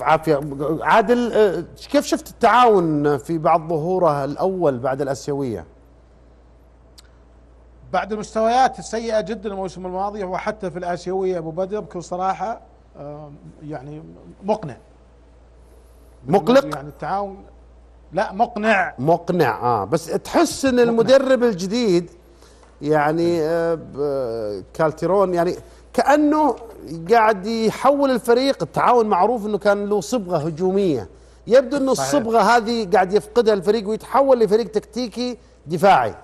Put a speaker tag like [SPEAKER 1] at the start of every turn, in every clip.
[SPEAKER 1] عافية عادل كيف شفت التعاون في بعض ظهوره الأول بعد الأسيوية
[SPEAKER 2] بعد المستويات السيئة جدا الموسم الماضي وحتى في الآسيوية أبو بدر بكل صراحة يعني مقنع
[SPEAKER 1] مقلق يعني التعاون لا مقنع مقنع اه بس تحس ان مقنع. المدرب الجديد يعني آه، كالتيرون يعني كانه قاعد يحول الفريق التعاون معروف انه كان له صبغه هجوميه يبدو انه الصبغه هذه قاعد يفقدها الفريق ويتحول لفريق تكتيكي دفاعي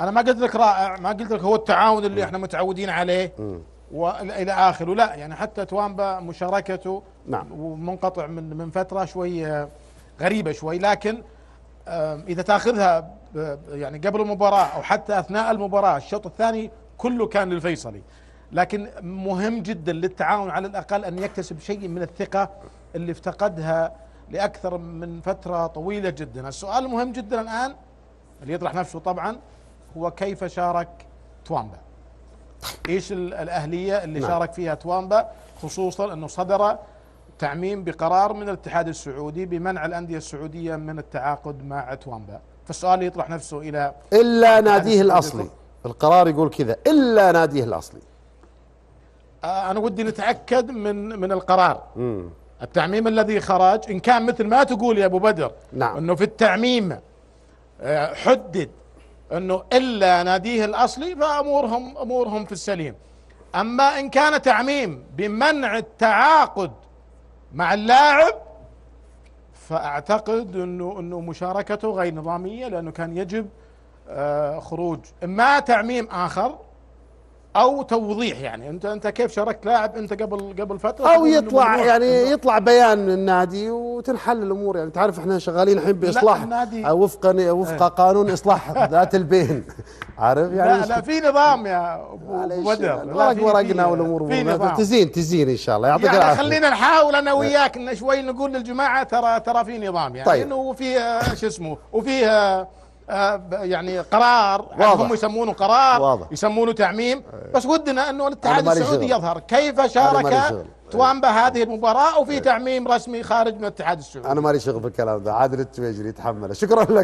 [SPEAKER 1] انا ما قلت لك رائع ما قلت لك هو التعاون اللي م. احنا
[SPEAKER 2] متعودين عليه م. والى اخره لا يعني حتى توانبا مشاركته نعم ومنقطع من من فتره شوي آه، غريبه شوي لكن آه، اذا تاخذها آه، يعني قبل المباراه او حتى اثناء المباراه الشوط الثاني كله كان للفيصلي لكن مهم جدا للتعاون على الاقل ان يكتسب شيء من الثقه اللي افتقدها لاكثر من فتره طويله جدا، السؤال المهم جدا الان اللي يطرح نفسه طبعا هو كيف شارك توامبا؟ ايش الاهليه اللي نعم. شارك فيها توامبا خصوصا انه صدر تعميم بقرار من الاتحاد السعودي بمنع الانديه السعوديه من التعاقد مع توامبا، فالسؤال يطرح نفسه الى
[SPEAKER 1] الا ناديه الاصلي، القرار يقول كذا الا ناديه الاصلي
[SPEAKER 2] آه، انا ودي نتاكد من من القرار م. التعميم الذي خرج ان كان مثل ما تقول يا ابو بدر نعم. انه في التعميم آه، حدد انه الا ناديه الاصلي فامورهم امورهم في السليم اما ان كان تعميم بمنع التعاقد مع اللاعب فاعتقد انه انه مشاركته غير نظاميه لانه كان يجب آه، خروج اما تعميم اخر او توضيح يعني انت انت كيف شاركت لاعب انت قبل قبل فتره او يطلع يعني انت. يطلع
[SPEAKER 1] بيان من النادي وتنحل الامور يعني تعرف احنا شغالين الحين باصلاح وفقا آه، وفق إيه. قانون اصلاح ذات البين عارف يعني لا لا
[SPEAKER 2] في نظام يا ابو
[SPEAKER 1] بدر يعني ورق ورقنا والامور في نظام تزين تزين ان شاء الله يعطيك يعني العافيه خلينا نحاول انا إيه.
[SPEAKER 2] وياك شوي نقول للجماعه ترى ترى في نظام يعني طيب. انه في آه، شو اسمه وفيه آه، آه، يعني قرار هم يسمونه قرار واضح. يسمونه تعميم إيه. بس ودنا انه الاتحاد السعودي يظهر كيف شارك توانبا إيه. هذه المباراة وفي إيه. تعميم رسمي خارج من الاتحاد السعودي أنا
[SPEAKER 1] مالي شغل في الكلام ذا عادل التويجري يتحمله شكرا لك